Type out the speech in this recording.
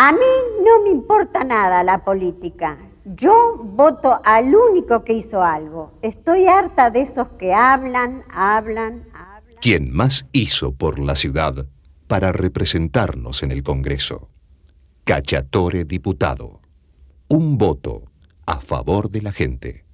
A mí no me importa nada la política. Yo voto al único que hizo algo. Estoy harta de esos que hablan, hablan, hablan. ¿Quién más hizo por la ciudad para representarnos en el Congreso. Cachatore diputado. Un voto a favor de la gente.